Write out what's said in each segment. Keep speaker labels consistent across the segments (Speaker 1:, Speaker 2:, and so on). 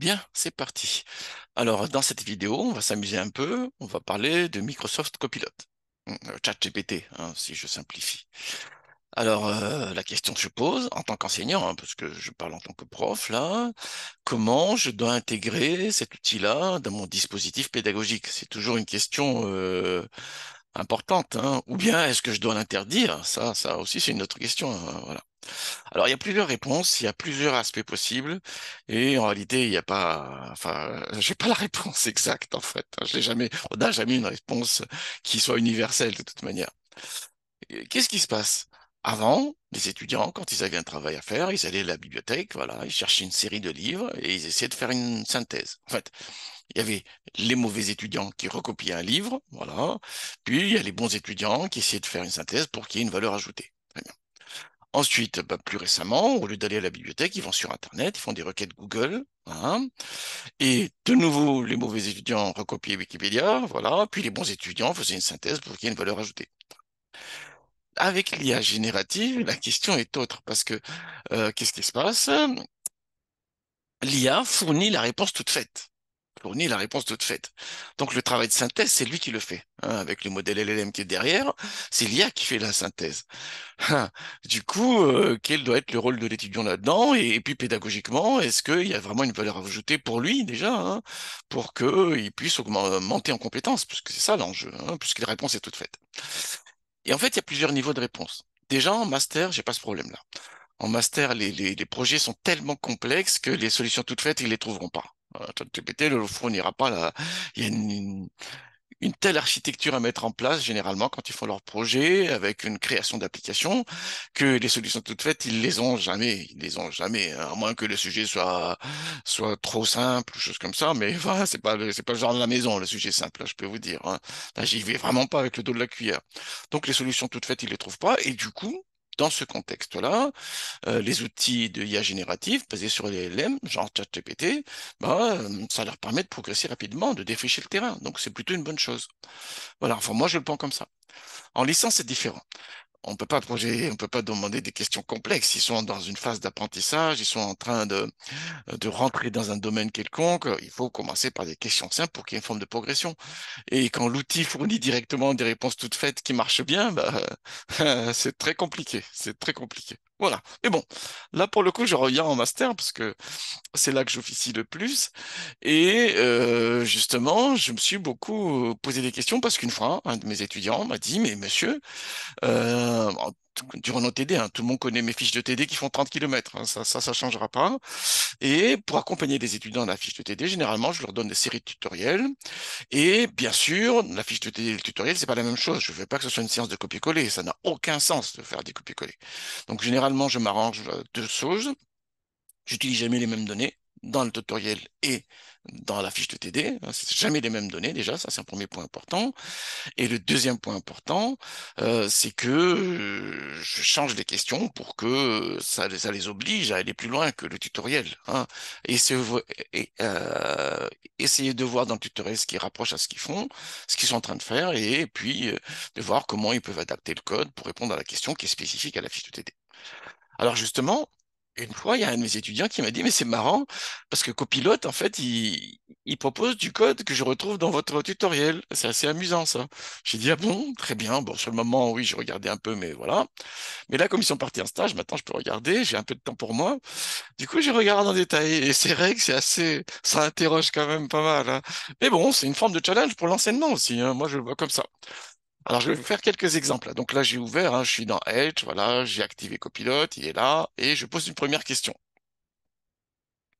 Speaker 1: Bien, c'est parti. Alors, dans cette vidéo, on va s'amuser un peu. On va parler de Microsoft Copilot, hum, euh, ChatGPT, GPT, hein, si je simplifie. Alors, euh, la question que je pose en tant qu'enseignant, hein, parce que je parle en tant que prof, là, comment je dois intégrer cet outil-là dans mon dispositif pédagogique C'est toujours une question euh, importante. Hein. Ou bien, est-ce que je dois l'interdire Ça, ça aussi, c'est une autre question. voilà. Alors, il y a plusieurs réponses, il y a plusieurs aspects possibles, et en réalité, il n'y a pas, enfin, euh, j'ai pas la réponse exacte, en fait. Je l'ai jamais, on n'a jamais une réponse qui soit universelle, de toute manière. Qu'est-ce qui se passe? Avant, les étudiants, quand ils avaient un travail à faire, ils allaient à la bibliothèque, voilà, ils cherchaient une série de livres et ils essayaient de faire une synthèse. En fait, il y avait les mauvais étudiants qui recopiaient un livre, voilà, puis il y a les bons étudiants qui essayaient de faire une synthèse pour qu'il y ait une valeur ajoutée. Ensuite, bah, plus récemment, au lieu d'aller à la bibliothèque, ils vont sur Internet, ils font des requêtes Google. Hein. Et de nouveau, les mauvais étudiants recopiaient Wikipédia, voilà. Puis les bons étudiants faisaient une synthèse pour qu'il y ait une valeur ajoutée. Avec l'IA générative, la question est autre, parce que euh, qu'est-ce qui se passe L'IA fournit la réponse toute faite la réponse toute faite. Donc le travail de synthèse, c'est lui qui le fait, hein, avec le modèle LLM qui est derrière, c'est l'IA qui fait la synthèse. Ah, du coup, euh, quel doit être le rôle de l'étudiant là-dedans et, puis pédagogiquement, est-ce qu'il y a vraiment une valeur ajoutée pour lui déjà, hein, pour qu'il euh, puisse augmenter euh, en compétences, puisque c'est ça l'enjeu, hein, puisque la réponse est toute faite. Et en fait, il y a plusieurs niveaux de réponse. Déjà, en master, j'ai pas ce problème-là. En master, les, projets sont tellement complexes que les solutions toutes faites, ils les trouveront pas le ne fournira pas la. Il y a une, telle architecture à mettre en place généralement quand ils font leur projet avec une création d'application que les solutions toutes faites ils les ont jamais, ils les ont jamais, hein, à moins que le sujet soit soit trop simple, chose comme ça. Mais va, c'est pas c'est pas le genre de la maison le sujet simple, je peux vous dire. Hein. Là, j'y vais vraiment pas avec le dos de la cuillère. Donc les solutions toutes faites ils les trouvent pas et du coup dans ce contexte-là, euh, les outils de IA générative basés sur les LM, genre ChatGPT, bah, euh, ça leur permet de progresser rapidement, de défricher le terrain. Donc c'est plutôt une bonne chose. Voilà, enfin moi je le prends comme ça. En licence, c'est différent on peut pas projeter, on peut pas demander des questions complexes. Ils sont dans une phase d'apprentissage, ils sont en train de, de rentrer dans un domaine quelconque. Il faut commencer par des questions simples pour qu'il y ait une forme de progression. Et quand l'outil fournit directement des réponses toutes faites qui marchent bien, bah, c'est très compliqué. C'est très compliqué. Voilà. Mais bon, là pour le coup, je reviens en master parce que c'est là que j'officie le plus. Et euh, justement, je me suis beaucoup posé des questions parce qu'une fois, un de mes étudiants m'a dit, mais monsieur, euh, durant nos TD, hein. tout le monde connaît mes fiches de TD qui font 30 km, hein. ça, ça ne changera pas. Et pour accompagner les étudiants dans la fiche de TD, généralement, je leur donne des séries de tutoriels. Et bien sûr, la fiche de TD et le tutoriel, c'est pas la même chose. Je ne veux pas que ce soit une séance de copier-coller, ça n'a aucun sens de faire des copier-coller. Donc généralement, je m'arrange euh, deux choses. J'utilise jamais les mêmes données dans le tutoriel et dans la fiche de TD. sont jamais les mêmes données déjà, ça c'est un premier point important. Et le deuxième point important, euh, c'est que euh, je change les questions pour que ça, les oblige à aller plus loin que le tutoriel. Essayez, hein. et, euh, essayer de voir dans le tutoriel ce qui rapproche à ce qu'ils font, ce qu'ils sont en train de faire, et, puis de voir comment ils peuvent adapter le code pour répondre à la question qui est spécifique à la fiche de TD. Alors justement, une fois, il y a un de mes étudiants qui m'a dit, mais c'est marrant, parce que Copilote, en fait, il, propose du code que je retrouve dans votre tutoriel. C'est assez amusant, ça. J'ai dit, ah bon, très bien. Bon, sur le moment, oui, j'ai regardé un peu, mais voilà. Mais là, comme ils sont partis en stage, maintenant, je peux regarder, j'ai un peu de temps pour moi. Du coup, je regarde en détail. Et c'est vrai que c'est assez, ça interroge quand même pas mal. Hein. Mais bon, c'est une forme de challenge pour l'enseignement aussi. Hein. Moi, je le vois comme ça. Alors, je vais vous faire quelques exemples. Donc là, j'ai ouvert, hein, je suis dans Edge, voilà, j'ai activé Copilote, il est là, et je pose une première question.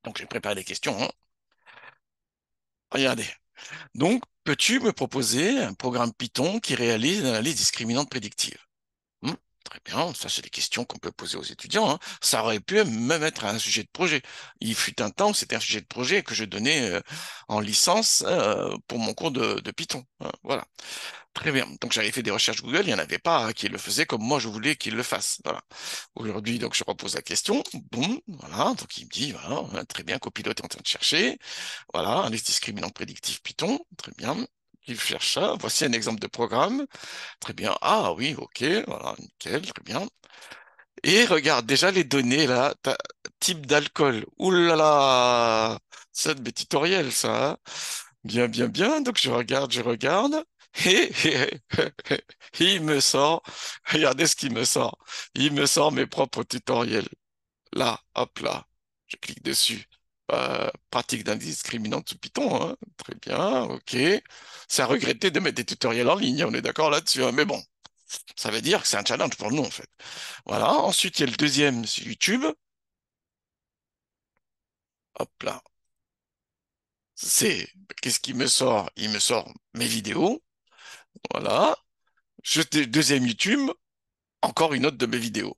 Speaker 1: Donc, j'ai préparé des questions. Hein. Regardez. Donc, peux-tu me proposer un programme Python qui réalise une euh, analyse discriminante prédictive très eh bien, ça c'est des questions qu'on peut poser aux étudiants. Hein. Ça aurait pu même être un sujet de projet. Il fut un temps où c'était un sujet de projet que je donnais euh, en licence euh, pour mon cours de, Python. Hein, voilà. Très bien. Donc j'avais fait des recherches Google, il n'y en avait pas hein, qui le faisaient comme moi je voulais qu'il le fasse. Voilà. Aujourd'hui, donc je repose la question. Bon, voilà. Donc il me dit, voilà, très bien, copilote est en train de chercher. Voilà, indice discriminant prédictif Python. Très bien il cherche ça. Voici un exemple de programme. Très bien. Ah oui, ok, voilà, nickel, très bien. Et regarde, déjà les données là, type d'alcool. oulala, là là, c'est mes tutoriels ça. Hein. bien, bien, bien. Donc je regarde, je regarde. et il me sort, regardez ce qu'il me sort. Il me sort mes propres tutoriels. Là, hop là, je clique dessus. Bah, pratique d'indiscriminante sous Python. Hein. Très bien, ok. C'est à regretter de mettre des tutoriels en ligne, on est d'accord là-dessus. Hein. Mais bon, ça veut dire que c'est un challenge pour nous, en fait. Voilà. Ensuite, il y a le deuxième, YouTube. Hop là. C'est, qu'est-ce qui me sort Il me sort mes vidéos. Voilà. Je, deuxième YouTube, encore une autre de mes vidéos.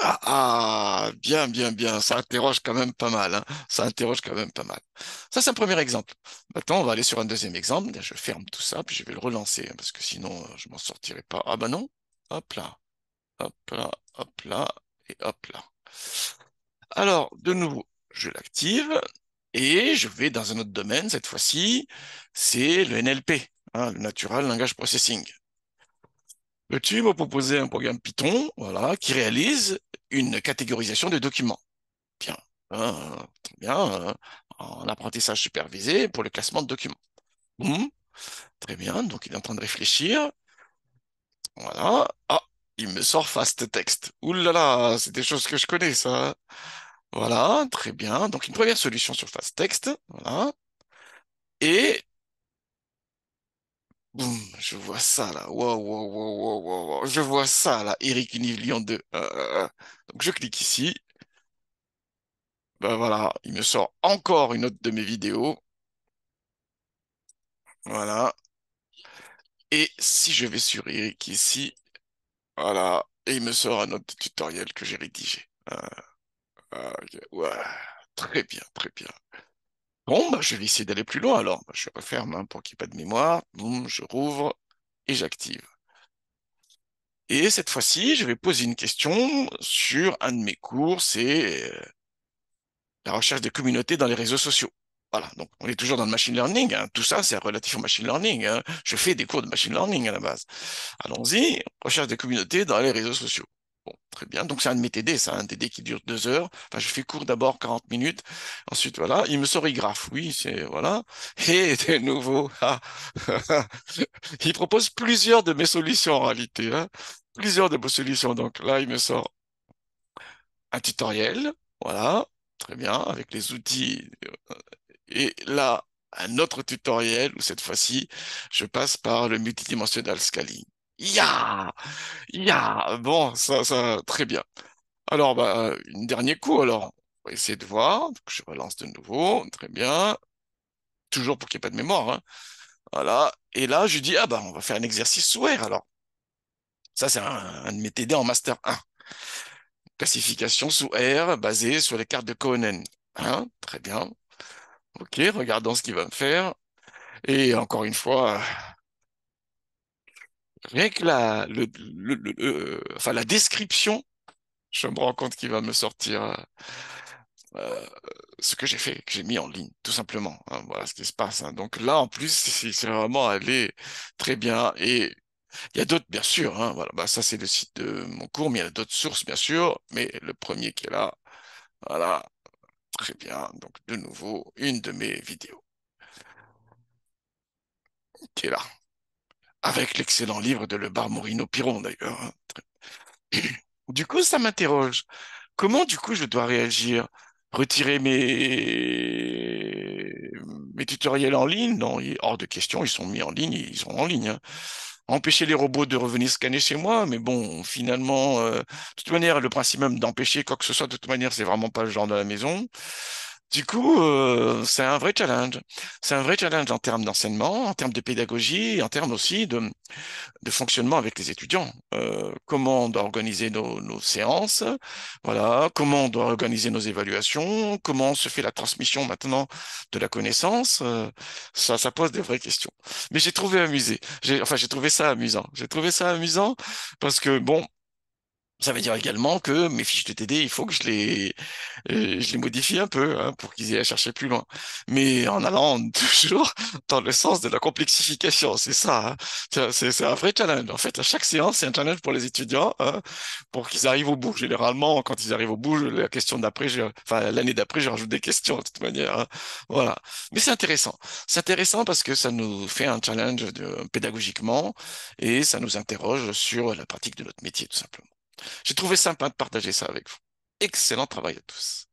Speaker 1: Ah, ah, bien, bien, bien. Ça interroge quand même pas mal. Hein. Ça interroge quand même pas mal. Ça, c'est un premier exemple. Maintenant, on va aller sur un deuxième exemple. Je ferme tout ça, puis je vais le relancer, hein, parce que sinon, euh, je m'en sortirai pas. Ah ben non. Hop là. Hop là, hop là, et hop là. Alors, de nouveau, je l'active, et je vais dans un autre domaine, cette fois-ci, c'est le NLP, hein, le Natural Language Processing tu me proposer un programme Python, voilà, qui réalise une catégorisation de documents. Bien, hein, très bien, un hein, en apprentissage supervisé pour le classement de documents. Très bien, donc il est en train de réfléchir. Voilà. Ah, il me sort fast text. Ouh là là, c'est des choses que je connais, ça. Voilà, très bien. Donc une première solution sur fast text. Voilà. Et je vois ça là. Je vois ça là. Eric Nivellion 2. Euh, euh, euh. donc je clique ici. Ben voilà, il me sort encore une autre de mes vidéos. Voilà. Et si je vais sur Eric ici, voilà, et il me sort un autre tutoriel que j'ai rédigé. Ah, ah, très bien, très bien. Bon, bah, je vais essayer d'aller plus loin alors. Bah, je referme hein, pour qu'il n'y ait pas de mémoire. je rouvre et j'active. Et cette fois-ci, je vais poser une question sur un de mes cours, c'est euh, la recherche des communautés dans les réseaux sociaux. Voilà, donc on est toujours dans le machine learning. Hein. Tout ça, c'est relatif au machine learning. Hein. Je fais des cours de machine learning à la base. Allons-y, recherche des communautés dans les réseaux sociaux. Bon, très bien. Donc, c'est un de mes TD, ça, un TD qui dure deux heures. Enfin, je fais court d'abord 40 minutes. Ensuite, voilà. Il me sort, graffe, Oui, c'est, voilà. Et de nouveau, ah, il propose plusieurs de mes solutions en réalité, hein. Plusieurs de mes solutions. Donc, là, il me sort un tutoriel. Voilà. Très bien. Avec les outils. Euh, et là, un autre tutoriel où cette fois-ci, je passe par le multidimensional scaling. Ya Ya Bon, ça, ça, très bien. Alors, bah, une dernier coup, alors. On va essayer de voir. je relance de nouveau. Très bien. Toujours pour qu'il n'y ait pas de mémoire. Hein. Voilà. Et là, je dis, ah bah, on va faire un exercice sous R, alors. Ça, c'est un, un, de mes TD en Master 1. Classification sous R basée sur les cartes de Cohen. Hein Très bien. Ok, regardons ce qu'il va me faire. Et encore une fois, rien que la, euh, la description, je me rends compte qu'il va me sortir euh, euh, ce que j'ai fait, que j'ai mis en ligne, tout simplement. Hein, voilà ce qui se passe. Hein. Donc là, en plus, c'est vraiment allé très bien. Et il y a d'autres, bien sûr. Hein, voilà, bah, ça, c'est le site de mon cours, mais il y a d'autres sources, bien sûr. Mais le premier qui est là, voilà, très bien. Donc, de nouveau, une de mes vidéos qui est là avec l'excellent livre de Le Bar Morino Piron d'ailleurs. Hein. Du coup, ça m'interroge. Comment du coup je dois réagir Retirer mes... mes tutoriels en ligne Non, hors de question, ils sont mis en ligne, ils sont en ligne. Hein. Empêcher les robots de revenir scanner chez moi, mais bon, finalement, euh, de toute manière, le principe même d'empêcher quoi que ce soit, de toute manière, c'est vraiment pas le genre de la maison. Du coup, euh, c'est un vrai challenge. C'est un vrai challenge en termes d'enseignement, en termes de pédagogie, en termes aussi de, de fonctionnement avec les étudiants. Euh, comment on doit organiser nos, séances, voilà, comment on doit organiser nos évaluations, comment se fait la transmission maintenant de la connaissance. Euh, ça, ça pose des vraies questions. Mais j'ai trouvé amusé. Enfin, j'ai trouvé ça amusant. J'ai trouvé ça amusant parce que bon, ça veut dire également que mes fiches de TD, il faut que je les, euh, je les modifie un peu hein, pour qu'ils aient à chercher plus loin. Mais en allant toujours dans le sens de la complexification, c'est ça. Hein. C'est un vrai challenge. En fait, à chaque séance, c'est un challenge pour les étudiants hein, pour qu'ils arrivent au bout. Généralement, quand ils arrivent au bout, la question d'après, enfin l'année d'après, je rajoute des questions de toute manière. Voilà. Mais c'est intéressant. C'est intéressant parce que ça nous fait un challenge pédagogiquement et ça nous interroge sur la pratique de notre métier tout simplement. J'ai trouvé sympa de partager ça avec vous. Excellent travail à tous.